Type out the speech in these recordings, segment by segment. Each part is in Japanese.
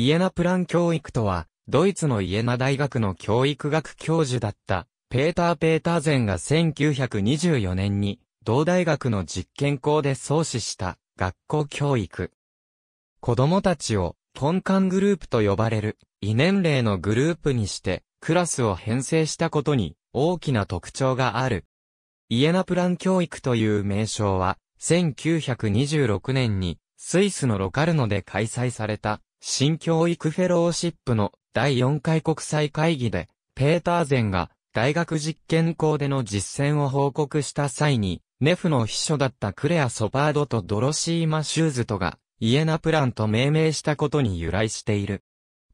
イエナプラン教育とは、ドイツのイエナ大学の教育学教授だった、ペーター・ペーターゼンが1924年に、同大学の実験校で創始した学校教育。子供たちを、トンカングループと呼ばれる、異年齢のグループにして、クラスを編成したことに、大きな特徴がある。イエナプラン教育という名称は、1926年に、スイスのロカルノで開催された新教育フェローシップの第4回国際会議で、ペーターゼンが大学実験校での実践を報告した際に、ネフの秘書だったクレア・ソパードとドロシーマ・シューズとが、イエナプランと命名したことに由来している。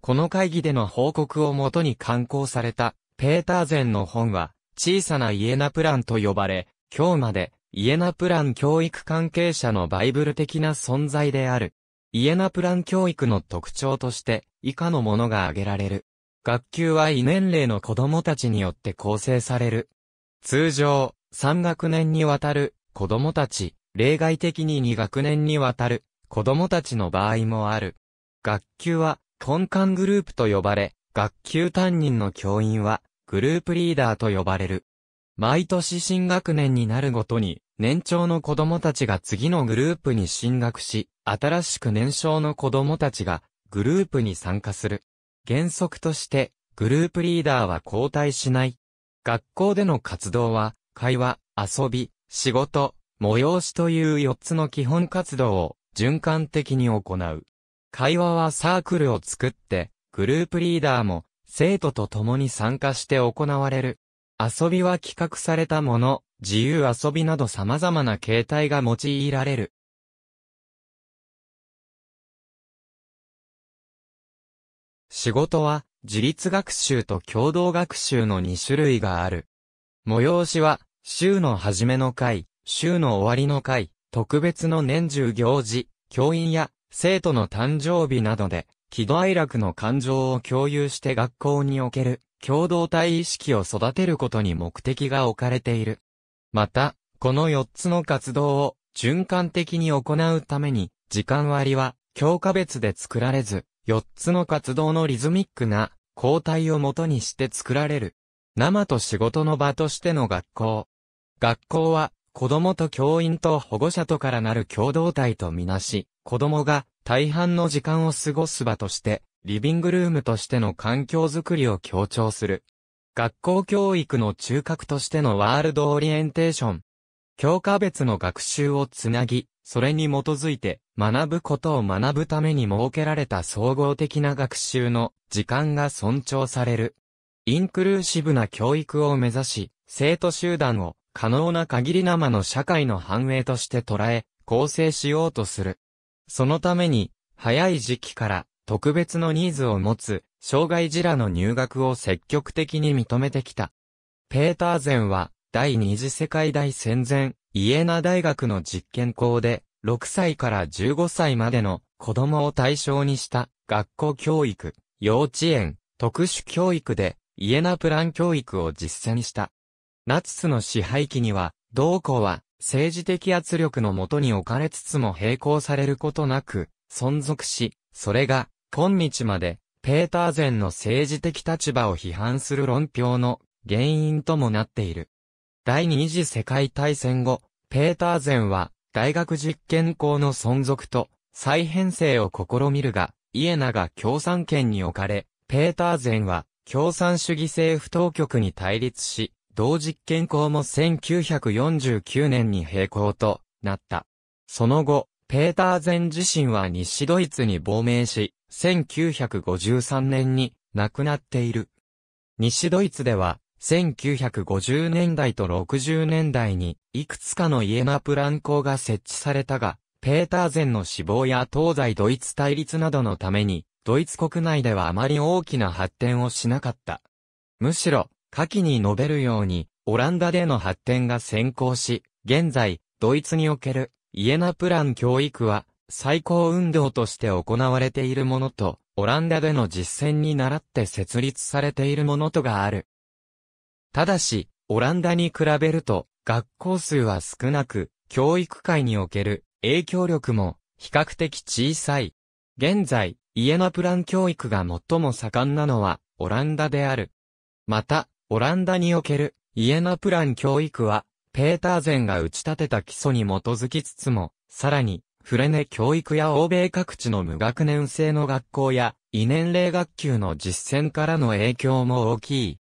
この会議での報告をもとに刊行された、ペーターゼンの本は、小さなイエナプランと呼ばれ、今日まで、イエナプラン教育関係者のバイブル的な存在である。イエナプラン教育の特徴として、以下のものが挙げられる。学級は異年齢の子供たちによって構成される。通常、3学年にわたる子供たち、例外的に2学年にわたる子供たちの場合もある。学級は根幹グループと呼ばれ、学級担任の教員はグループリーダーと呼ばれる。毎年新学年になるごとに、年長の子供たちが次のグループに進学し、新しく年少の子供たちが、グループに参加する。原則として、グループリーダーは交代しない。学校での活動は、会話、遊び、仕事、催しという4つの基本活動を循環的に行う。会話はサークルを作って、グループリーダーも生徒と共に参加して行われる。遊びは企画されたもの、自由遊びなど様々な形態が用いられる。仕事は、自立学習と共同学習の2種類がある。催しは、週の初めの会、週の終わりの会、特別の年中行事、教員や生徒の誕生日などで、喜怒哀楽の感情を共有して学校における共同体意識を育てることに目的が置かれている。また、この4つの活動を循環的に行うために、時間割は強化別で作られず、4つの活動のリズミックな交代をもとにして作られる。生と仕事の場としての学校。学校は子供と教員と保護者とからなる共同体とみなし、子供が大半の時間を過ごす場としてリビングルームとしての環境づくりを強調する。学校教育の中核としてのワールドオリエンテーション。教科別の学習をつなぎ、それに基づいて学ぶことを学ぶために設けられた総合的な学習の時間が尊重される。インクルーシブな教育を目指し、生徒集団を可能な限り生の社会の繁栄として捉え、構成しようとする。そのために、早い時期から特別のニーズを持つ、障害児らの入学を積極的に認めてきた。ペーターゼンは、第二次世界大戦前、イエナ大学の実験校で、6歳から15歳までの子供を対象にした学校教育、幼稚園、特殊教育でイエナプラン教育を実践した。ナチスの支配期には、同校は政治的圧力のもとに置かれつつも並行されることなく存続し、それが今日まで、ペーターゼンの政治的立場を批判する論評の原因ともなっている。第二次世界大戦後、ペーターゼンは大学実験校の存続と再編成を試みるが、イエナが共産圏に置かれ、ペーターゼンは共産主義政府当局に対立し、同実験校も1949年に閉校となった。その後、ペーターゼン自身は西ドイツに亡命し、1953年に亡くなっている。西ドイツでは、1950年代と60年代に、いくつかのイエナプラン校が設置されたが、ペーターゼンの死亡や東西ドイツ対立などのために、ドイツ国内ではあまり大きな発展をしなかった。むしろ、下記に述べるように、オランダでの発展が先行し、現在、ドイツにおけるイエナプラン教育は、最高運動として行われているものと、オランダでの実践に倣って設立されているものとがある。ただし、オランダに比べると、学校数は少なく、教育界における影響力も比較的小さい。現在、イエナプラン教育が最も盛んなのはオランダである。また、オランダにおけるイエナプラン教育は、ペーターゼンが打ち立てた基礎に基づきつつも、さらにフレネ教育や欧米各地の無学年制の学校や、異年齢学級の実践からの影響も大きい。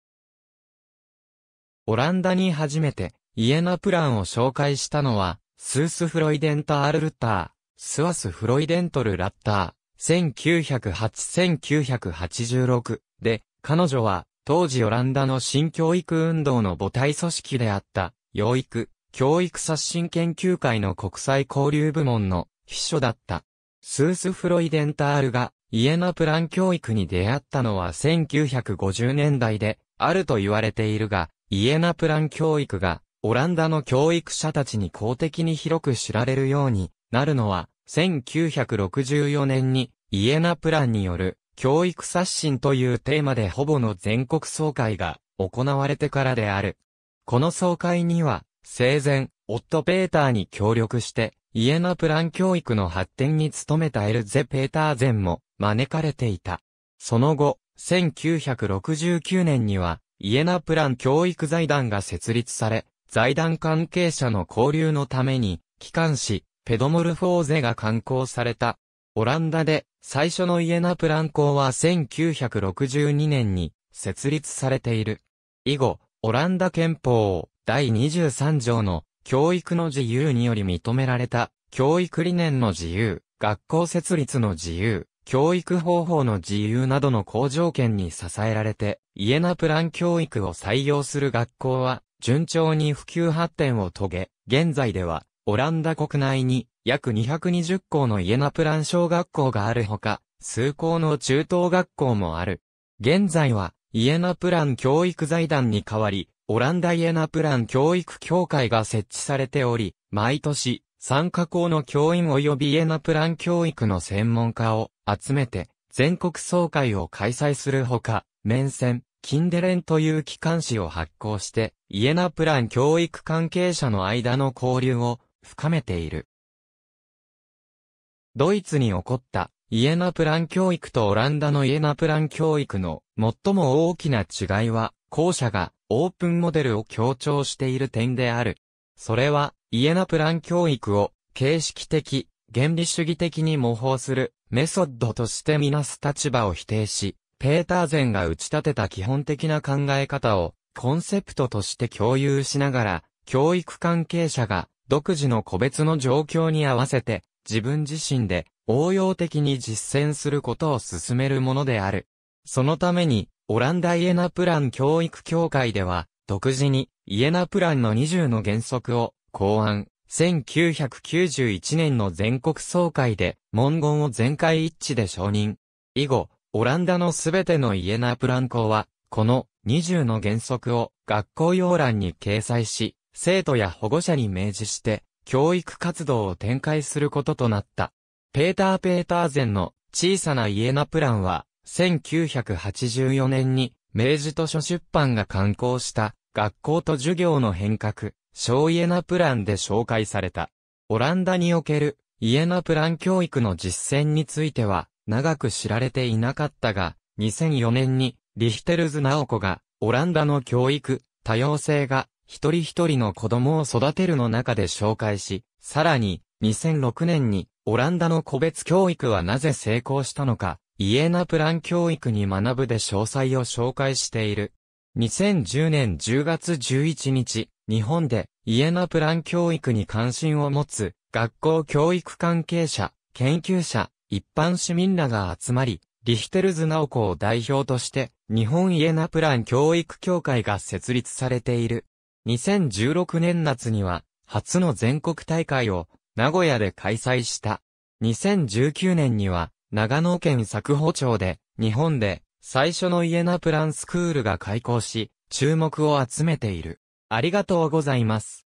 オランダに初めて、イエナプランを紹介したのは、スースフロイデンタールルター、スワスフロイデントルラッター、1908-1986で、彼女は、当時オランダの新教育運動の母体組織であった、養育、教育刷新研究会の国際交流部門の秘書だった。スース・フロイデンタールがイエナプラン教育に出会ったのは1950年代であると言われているが、イエナプラン教育がオランダの教育者たちに公的に広く知られるようになるのは1964年にイエナプランによる教育刷新というテーマでほぼの全国総会が行われてからである。この総会には生前、夫ペーターに協力して、イエナプラン教育の発展に努めたエルゼ・ペーターゼンも招かれていた。その後、1969年には、イエナプラン教育財団が設立され、財団関係者の交流のために、機関誌、ペドモルフォーゼが刊行された。オランダで、最初のイエナプラン校は1962年に設立されている。以後、オランダ憲法を第23条の教育の自由により認められた、教育理念の自由、学校設立の自由、教育方法の自由などの好条件に支えられて、イエナプラン教育を採用する学校は、順調に普及発展を遂げ、現在では、オランダ国内に約220校のイエナプラン小学校があるほか、数校の中等学校もある。現在は、イエナプラン教育財団に代わり、オランダイエナプラン教育協会が設置されており、毎年、参加校の教員及びイエナプラン教育の専門家を集めて、全国総会を開催するほか、面線、キンデレンという機関誌を発行して、イエナプラン教育関係者の間の交流を深めている。ドイツに起こったイエナプラン教育とオランダのイエナプラン教育の最も大きな違いは、後者がオープンモデルを強調している点である。それは、イエナプラン教育を形式的、原理主義的に模倣するメソッドとしてみなす立場を否定し、ペーターゼンが打ち立てた基本的な考え方をコンセプトとして共有しながら、教育関係者が独自の個別の状況に合わせて自分自身で応用的に実践することを進めるものである。そのためにオランダイエナプラン教育協会では、独自にイエナプランの20の原則を考案。1991年の全国総会で文言を全会一致で承認。以後、オランダのすべてのイエナプラン校は、この20の原則を学校要欄に掲載し、生徒や保護者に明示して、教育活動を展開することとなった。ペーター・ペーターゼンの小さなイエナプランは、1984年に、明治図書出版が刊行した、学校と授業の変革、小イエナプランで紹介された。オランダにおける、イエナプラン教育の実践については、長く知られていなかったが、2004年に、リヒテルズ・ナオコが、オランダの教育、多様性が、一人一人の子供を育てるの中で紹介し、さらに、2006年に、オランダの個別教育はなぜ成功したのか、イエナプラン教育に学ぶで詳細を紹介している。2010年10月11日、日本でイエナプラン教育に関心を持つ学校教育関係者、研究者、一般市民らが集まり、リヒテルズナオコを代表として日本イエナプラン教育協会が設立されている。2016年夏には初の全国大会を名古屋で開催した。2019年には長野県佐久保町で、日本で、最初のイエナプランスクールが開校し、注目を集めている。ありがとうございます。